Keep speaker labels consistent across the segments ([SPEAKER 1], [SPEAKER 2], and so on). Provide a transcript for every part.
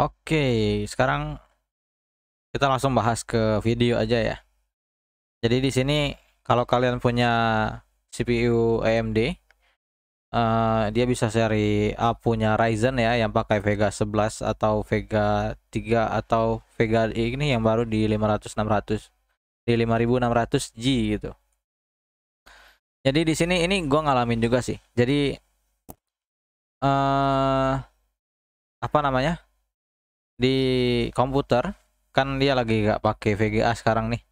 [SPEAKER 1] Oke, sekarang kita langsung bahas ke video aja ya. Jadi di sini kalau kalian punya CPU AMD, uh, eh, dia bisa seri A punya Ryzen ya yang pakai Vega 11 atau Vega 3 atau Vega ini yang baru di 500 600 di 5600G gitu. Jadi di sini ini gue ngalamin juga sih. Jadi uh, apa namanya? di komputer kan dia lagi gak pakai VGA sekarang nih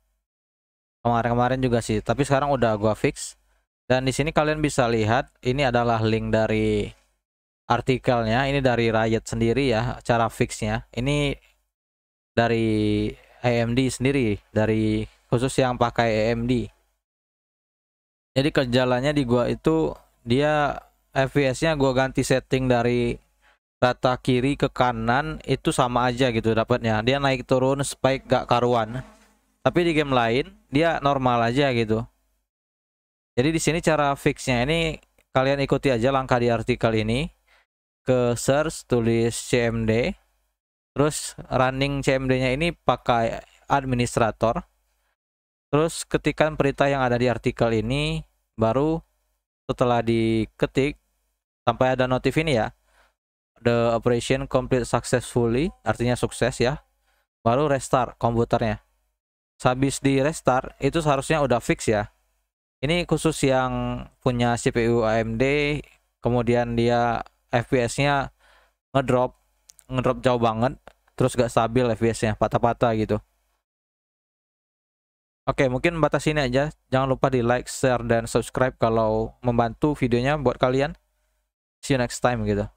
[SPEAKER 1] kemarin-kemarin juga sih tapi sekarang udah gua fix dan di sini kalian bisa lihat ini adalah link dari artikelnya ini dari Riot sendiri ya cara fixnya ini dari AMD sendiri dari khusus yang pakai AMD jadi kejalannya di gua itu dia FPS nya gua ganti setting dari rata kiri ke kanan itu sama aja gitu dapatnya dia naik turun spike gak karuan tapi di game lain dia normal aja gitu jadi di sini cara fixnya ini kalian ikuti aja langkah di artikel ini ke search tulis CMD terus running CMD nya ini pakai administrator terus ketikan perintah yang ada di artikel ini baru setelah diketik sampai ada notif ini ya the operation complete successfully artinya sukses ya baru restart komputernya habis di restart itu seharusnya udah fix ya ini khusus yang punya CPU AMD kemudian dia FPS nya ngedrop ngedrop jauh banget terus gak stabil FPS nya patah-patah gitu Oke, mungkin batas ini aja. Jangan lupa di like, share, dan subscribe kalau membantu videonya buat kalian. See you next time gitu.